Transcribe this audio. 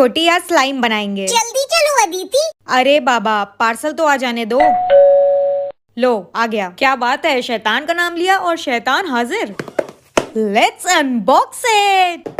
छोटी या स्लाइम बनाएंगे जल्दी चलो अदिति अरे बाबा पार्सल तो आ जाने दो लो आ गया क्या बात है शैतान का नाम लिया और शैतान हाजिर लेट्स अनबॉक्स इट